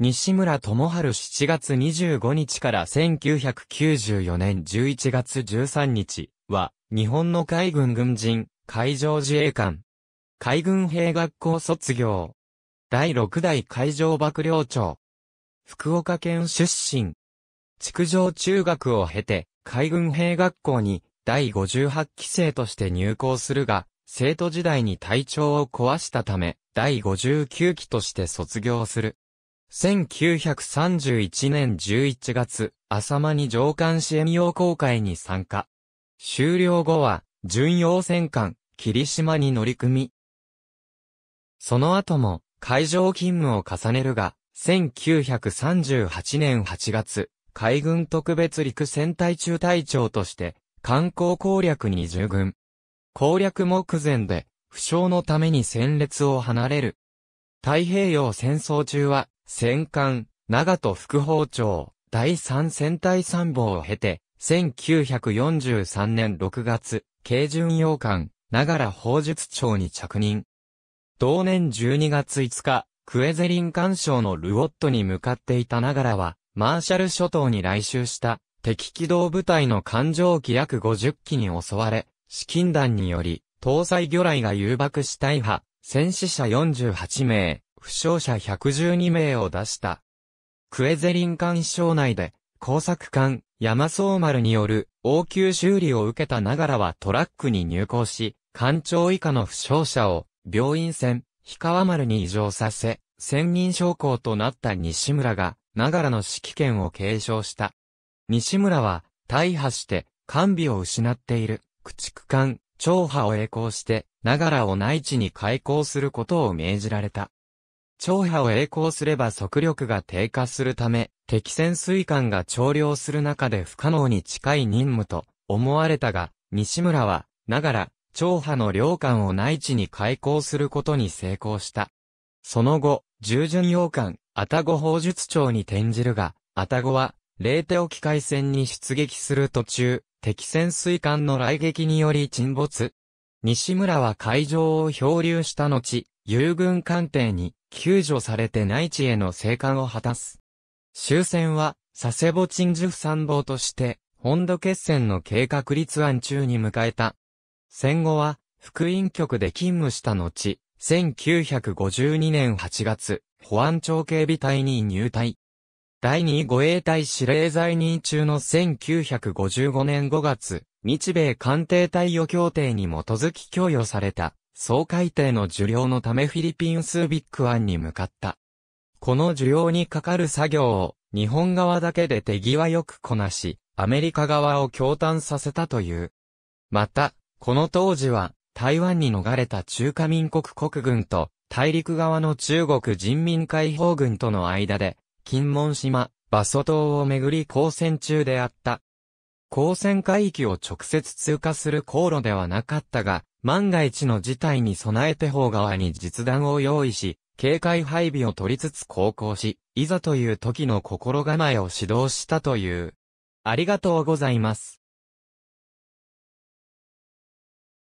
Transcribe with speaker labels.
Speaker 1: 西村智春7月25日から1994年11月13日は、日本の海軍軍人、海上自衛官、海軍兵学校卒業、第6代海上幕僚長、福岡県出身、築城中学を経て、海軍兵学校に第58期生として入校するが、生徒時代に体調を壊したため、第59期として卒業する。1931年11月、浅間に上官支援用航会に参加。終了後は、巡洋戦艦、霧島に乗り組み。その後も、海上勤務を重ねるが、1938年8月、海軍特別陸戦隊中隊長として、観光攻略に従軍。攻略目前で、負傷のために戦列を離れる。太平洋戦争中は、戦艦、長戸副包丁、第三戦隊参謀を経て、1943年6月、軽巡洋艦、長良砲術長に着任。同年12月5日、クエゼリン艦賞のルオットに向かっていた長良は、マーシャル諸島に来襲した敵機動部隊の艦上機約50機に襲われ、資金弾により、搭載魚雷が誘爆した違派、戦死者48名、負傷者112名を出した。クエゼリン艦省内で、工作艦、山荘丸による応急修理を受けたながらはトラックに入港し、艦長以下の負傷者を病院船、氷川丸に移乗させ、専任将校となった西村が、ながらの指揮権を継承した。西村は、大破して、完備を失っている、駆逐艦、長波を栄光して、ながらを内地に開港することを命じられた。超波を栄光すれば速力が低下するため、敵潜水艦が調量する中で不可能に近い任務と思われたが、西村は、ながら、超波の領艦を内地に開港することに成功した。その後、従順洋艦、アタゴ砲術長に転じるが、アタゴは、レーテ沖海戦に出撃する途中、敵潜水艦の来撃により沈没。西村は海上を漂流した後、友軍艦艇に救助されて内地への生還を果たす。終戦は、佐世保鎮守府参謀として、本土決戦の計画立案中に迎えた。戦後は、福音局で勤務した後、1952年8月、保安庁警備隊に入隊。第2護衛隊司令在任中の1955年5月、日米艦艇隊予協定に基づき供与された総海底の受領のためフィリピンスービック湾に向かった。この受領にかかる作業を日本側だけで手際よくこなし、アメリカ側を驚嘆させたという。また、この当時は台湾に逃れた中華民国国軍と大陸側の中国人民解放軍との間で、金門島、馬ソ島をめぐり交戦中であった。交戦海域を直接通過する航路ではなかったが、万が一の事態に備えて方側に実弾を用意し、警戒配備を取りつつ航行し、いざという時の心構えを指導したという。ありがとうございます。